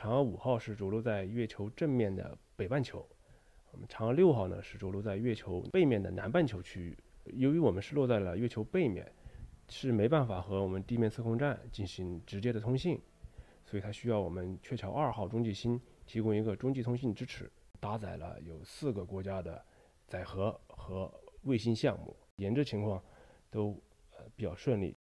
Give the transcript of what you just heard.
嫦娥五号是着陆在月球正面的北半球，我们嫦娥六号呢是着陆在月球背面的南半球区域。由于我们是落在了月球背面，是没办法和我们地面测控站进行直接的通信，所以它需要我们鹊桥二号中继星提供一个中继通信支持。搭载了有四个国家的载荷和卫星项目，研制情况都呃比较顺利。